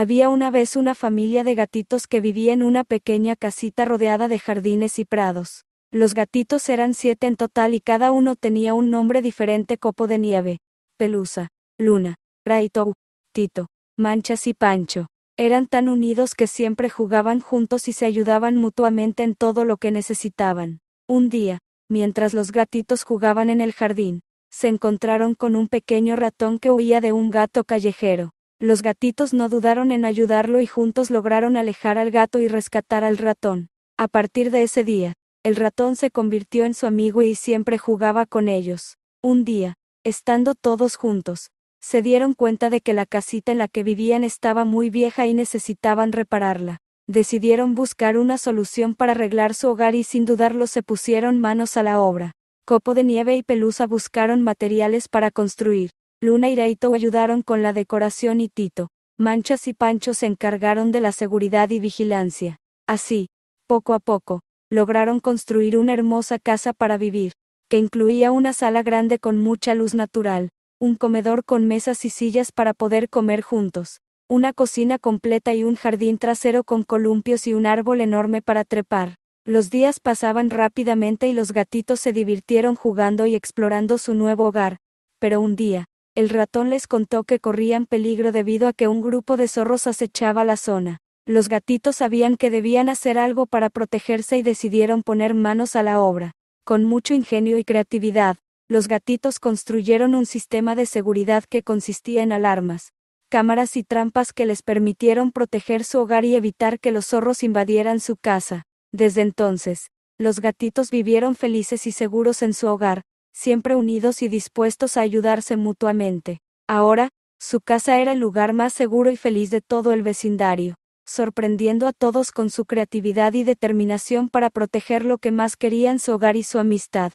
Había una vez una familia de gatitos que vivía en una pequeña casita rodeada de jardines y prados. Los gatitos eran siete en total y cada uno tenía un nombre diferente copo de nieve, pelusa, luna, Raitou, Tito, Manchas y Pancho. Eran tan unidos que siempre jugaban juntos y se ayudaban mutuamente en todo lo que necesitaban. Un día, mientras los gatitos jugaban en el jardín, se encontraron con un pequeño ratón que huía de un gato callejero. Los gatitos no dudaron en ayudarlo y juntos lograron alejar al gato y rescatar al ratón. A partir de ese día, el ratón se convirtió en su amigo y siempre jugaba con ellos. Un día, estando todos juntos, se dieron cuenta de que la casita en la que vivían estaba muy vieja y necesitaban repararla. Decidieron buscar una solución para arreglar su hogar y sin dudarlo se pusieron manos a la obra. Copo de Nieve y Pelusa buscaron materiales para construir. Luna y Reito ayudaron con la decoración y Tito, Manchas y Pancho se encargaron de la seguridad y vigilancia. Así, poco a poco, lograron construir una hermosa casa para vivir, que incluía una sala grande con mucha luz natural, un comedor con mesas y sillas para poder comer juntos, una cocina completa y un jardín trasero con columpios y un árbol enorme para trepar. Los días pasaban rápidamente y los gatitos se divirtieron jugando y explorando su nuevo hogar, pero un día, el ratón les contó que corrían peligro debido a que un grupo de zorros acechaba la zona. Los gatitos sabían que debían hacer algo para protegerse y decidieron poner manos a la obra. Con mucho ingenio y creatividad, los gatitos construyeron un sistema de seguridad que consistía en alarmas, cámaras y trampas que les permitieron proteger su hogar y evitar que los zorros invadieran su casa. Desde entonces, los gatitos vivieron felices y seguros en su hogar, siempre unidos y dispuestos a ayudarse mutuamente. Ahora, su casa era el lugar más seguro y feliz de todo el vecindario, sorprendiendo a todos con su creatividad y determinación para proteger lo que más querían su hogar y su amistad.